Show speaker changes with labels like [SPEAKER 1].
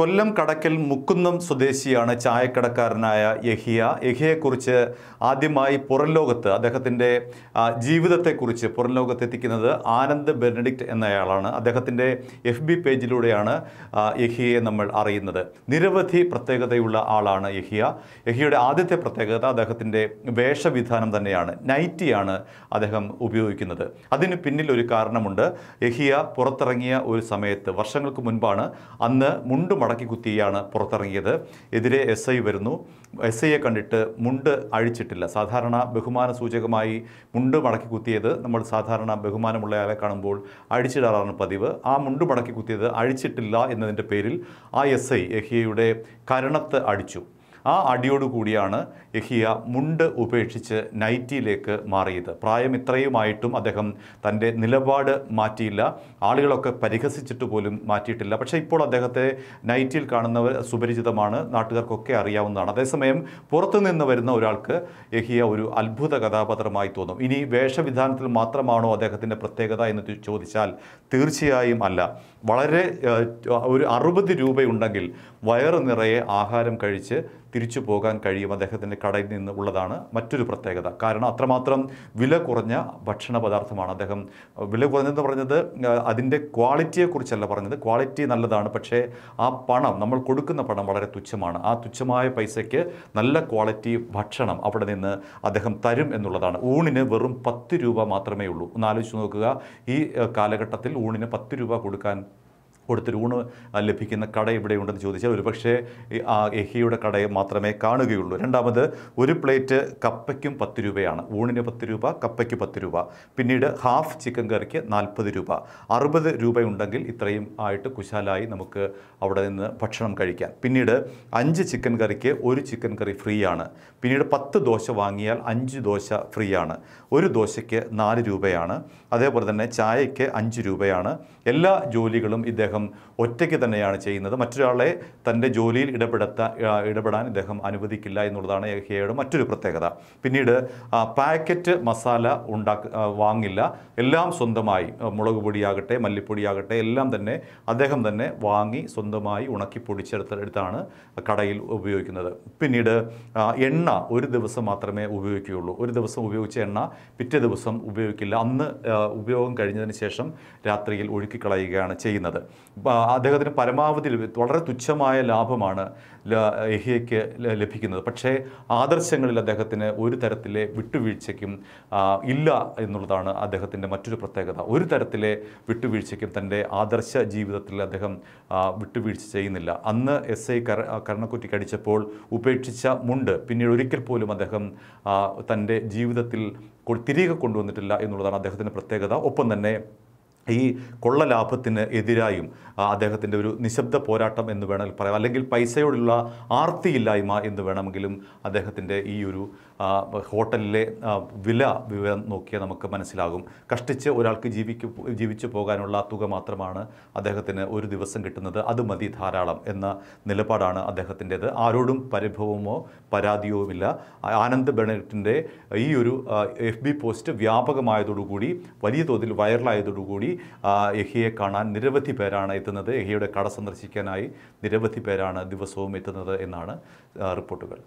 [SPEAKER 1] കൊല്ലം കടക്കൽ മുക്കുന്നം സ്വദേശിയാണ് ചായക്കടക്കാരനായ യഹിയ യഹിയെക്കുറിച്ച് ആദ്യമായി പുറം ലോകത്ത് അദ്ദേഹത്തിൻ്റെ ജീവിതത്തെക്കുറിച്ച് പുറം ലോകത്ത് എത്തിക്കുന്നത് ആനന്ദ് ബെർണഡിക്റ്റ് എന്നയാളാണ് അദ്ദേഹത്തിൻ്റെ എഫ് ബി പേജിലൂടെയാണ് യഹിയെ നമ്മൾ അറിയുന്നത് നിരവധി പ്രത്യേകതയുള്ള ആളാണ് യഹിയ യഹിയുടെ ആദ്യത്തെ പ്രത്യേകത അദ്ദേഹത്തിൻ്റെ വേഷവിധാനം തന്നെയാണ് നൈറ്റിയാണ് അദ്ദേഹം ഉപയോഗിക്കുന്നത് അതിന് പിന്നിൽ ഒരു കാരണമുണ്ട് യഹിയ പുറത്തിറങ്ങിയ ഒരു സമയത്ത് വർഷങ്ങൾക്ക് മുൻപാണ് അന്ന് മുണ്ടുമട മടക്കി കുത്തിയാണ് പുറത്തിറങ്ങിയത് എതിരെ എസ് ഐ വരുന്നു എസ് ഐയെ കണ്ടിട്ട് മുണ്ട് അഴിച്ചിട്ടില്ല സാധാരണ ബഹുമാന സൂചകമായി മുണ്ട് മടക്കി കുത്തിയത് നമ്മൾ സാധാരണ ബഹുമാനമുള്ളയാളെ കാണുമ്പോൾ അഴിച്ചിടാറാണ് പതിവ് ആ മുണ്ട് മടക്കി കുത്തിയത് അഴിച്ചിട്ടില്ല എന്നതിൻ്റെ പേരിൽ ആ എസ് ഐ എഹിയയുടെ കരണത്ത് അടിച്ചു ആ അടിയോടു കൂടിയാണ് യഹിയ മുണ്ട് ഉപേക്ഷിച്ച് നൈറ്റിയിലേക്ക് മാറിയത് പ്രായം ഇത്രയുമായിട്ടും അദ്ദേഹം തൻ്റെ നിലപാട് മാറ്റിയില്ല ആളുകളൊക്കെ പരിഹസിച്ചിട്ട് പോലും മാറ്റിയിട്ടില്ല പക്ഷേ ഇപ്പോൾ അദ്ദേഹത്തെ നൈറ്റിൽ കാണുന്നവർ സുപരിചിതമാണ് നാട്ടുകാർക്കൊക്കെ അറിയാവുന്നതാണ് അതേസമയം പുറത്തുനിന്ന് വരുന്ന ഒരാൾക്ക് യഹിയ ഒരു അത്ഭുത കഥാപാത്രമായി തോന്നും ഇനി വേഷവിധാനത്തിൽ മാത്രമാണോ അദ്ദേഹത്തിൻ്റെ പ്രത്യേകത എന്ന് ചോദിച്ചാൽ തീർച്ചയായും അല്ല വളരെ ഒരു അറുപത് രൂപയുണ്ടെങ്കിൽ വയറ് നിറയെ ആഹാരം കഴിച്ച് തിരിച്ചു പോകാൻ കഴിയും അദ്ദേഹത്തിൻ്റെ കടയിൽ നിന്ന് ഉള്ളതാണ് മറ്റൊരു പ്രത്യേകത കാരണം അത്രമാത്രം വില കുറഞ്ഞ ഭക്ഷണ പദാർത്ഥമാണ് അദ്ദേഹം വില കുറഞ്ഞെന്ന് പറഞ്ഞത് അതിൻ്റെ ക്വാളിറ്റിയെക്കുറിച്ചല്ല പറഞ്ഞത് ക്വാളിറ്റി നല്ലതാണ് പക്ഷേ ആ പണം നമ്മൾ കൊടുക്കുന്ന പണം വളരെ തുച്ഛമാണ് ആ തുച്ഛമായ പൈസയ്ക്ക് നല്ല ക്വാളിറ്റി ഭക്ഷണം അവിടെ നിന്ന് അദ്ദേഹം തരും എന്നുള്ളതാണ് ഊണിന് വെറും പത്ത് രൂപ മാത്രമേ ഉള്ളൂ ഒന്ന് ആലോചിച്ച് നോക്കുക ഈ കാലഘട്ടത്തിൽ ഊണിന് പത്ത് രൂപ കൊടുക്കാൻ കൊടുത്ത് ഊണ് ലഭിക്കുന്ന കട ഇവിടെ ഉണ്ടെന്ന് ചോദിച്ചാൽ ഒരുപക്ഷേ ആ എഹിയുടെ കടയെ മാത്രമേ കാണുകയുള്ളൂ രണ്ടാമത് ഒരു പ്ലേറ്റ് കപ്പയ്ക്കും പത്ത് രൂപയാണ് ഊണിന് പത്ത് രൂപ കപ്പയ്ക്ക് പത്ത് രൂപ പിന്നീട് ഹാഫ് ചിക്കൻ കറിക്ക് നാൽപ്പത് രൂപ അറുപത് രൂപയുണ്ടെങ്കിൽ ഇത്രയും ആയിട്ട് കുശാലായി നമുക്ക് അവിടെ നിന്ന് ഭക്ഷണം കഴിക്കാം പിന്നീട് അഞ്ച് ചിക്കൻ കറിക്ക് ഒരു ചിക്കൻ കറി ഫ്രീ ആണ് പിന്നീട് പത്ത് ദോശ വാങ്ങിയാൽ അഞ്ച് ദോശ ഫ്രീ ആണ് ഒരു ദോശയ്ക്ക് നാല് രൂപയാണ് അതേപോലെ തന്നെ ചായയ്ക്ക് അഞ്ച് രൂപയാണ് എല്ലാ ജോലികളും ഇദ്ദേഹം ഇദ്ദേഹം ഒറ്റയ്ക്ക് തന്നെയാണ് ചെയ്യുന്നത് മറ്റൊരാളെ തൻ്റെ ജോലിയിൽ ഇടപെടുത്താൻ ഇടപെടാൻ ഇദ്ദേഹം അനുവദിക്കില്ല എന്നുള്ളതാണ് എഹിയയുടെ മറ്റൊരു പ്രത്യേകത പിന്നീട് പാക്കറ്റ് മസാല ഉണ്ടാക്ക വാങ്ങില്ല എല്ലാം സ്വന്തമായി മുളക് പൊടിയാകട്ടെ മല്ലിപ്പൊടിയാകട്ടെ എല്ലാം തന്നെ അദ്ദേഹം തന്നെ വാങ്ങി സ്വന്തമായി ഉണക്കി പൊടിച്ചെടുത്തെടുത്താണ് കടയിൽ ഉപയോഗിക്കുന്നത് പിന്നീട് എണ്ണ ഒരു ദിവസം മാത്രമേ ഉപയോഗിക്കുകയുള്ളൂ ഒരു ദിവസം ഉപയോഗിച്ച എണ്ണ പിറ്റേ ദിവസം ഉപയോഗിക്കില്ല അന്ന് ഉപയോഗം കഴിഞ്ഞതിന് ശേഷം രാത്രിയിൽ ഒഴുക്കിക്കളയുകയാണ് ചെയ്യുന്നത് അദ്ദേഹത്തിന് പരമാവധി വളരെ തുച്ഛമായ ലാഭമാണ് എഹിയയ്ക്ക് ലഭിക്കുന്നത് പക്ഷേ ആദർശങ്ങളിൽ അദ്ദേഹത്തിന് ഒരു തരത്തിലെ വിട്ടുവീഴ്ചയ്ക്കും ഇല്ല എന്നുള്ളതാണ് അദ്ദേഹത്തിൻ്റെ മറ്റൊരു പ്രത്യേകത ഒരു തരത്തിലെ വിട്ടുവീഴ്ചയ്ക്കും തൻ്റെ ആദർശ ജീവിതത്തിൽ അദ്ദേഹം വിട്ടുവീഴ്ച ചെയ്യുന്നില്ല അന്ന് എസ് ഐ കര കരണക്കുറ്റി കടിച്ചപ്പോൾ ഉപേക്ഷിച്ച മുണ്ട് പിന്നീട് ഒരിക്കൽ പോലും അദ്ദേഹം തൻ്റെ ജീവിതത്തിൽ തിരികെ കൊണ്ടുവന്നിട്ടില്ല എന്നുള്ളതാണ് അദ്ദേഹത്തിൻ്റെ പ്രത്യേകത ഒപ്പം തന്നെ ഈ കൊള്ളലാഭത്തിന് എതിരായും അദ്ദേഹത്തിൻ്റെ ഒരു നിശബ്ദ പോരാട്ടം എന്ന് വേണമെങ്കിൽ പറയാം അല്ലെങ്കിൽ പൈസയോടുള്ള ആർത്തിയില്ലായ്മ എന്ന് വേണമെങ്കിലും അദ്ദേഹത്തിൻ്റെ ഈ ഒരു ഹോട്ടലിലെ വില വിവരം നോക്കിയാൽ നമുക്ക് മനസ്സിലാകും കഷ്ടിച്ച് ഒരാൾക്ക് ജീവിക്ക് ജീവിച്ചു പോകാനുള്ള തുക മാത്രമാണ് അദ്ദേഹത്തിന് ഒരു ദിവസം കിട്ടുന്നത് അത് മതി ധാരാളം എന്ന നിലപാടാണ് അദ്ദേഹത്തിൻ്റേത് ആരോടും പരിഭവമോ പരാതിയോ ഇല്ല ആനന്ദ് ബെനറ്റിൻ്റെ ഈ ഒരു എഫ് ബി പോസ്റ്റ് വ്യാപകമായതോടുകൂടി വലിയ തോതിൽ വൈറലായതോടുകൂടി യഹിയെ കാണാൻ നിരവധി പേരാണ് എത്തുന്നത് യഹിയുടെ കട സന്ദർശിക്കാനായി നിരവധി പേരാണ് ദിവസവും എത്തുന്നത് എന്നാണ് റിപ്പോർട്ടുകൾ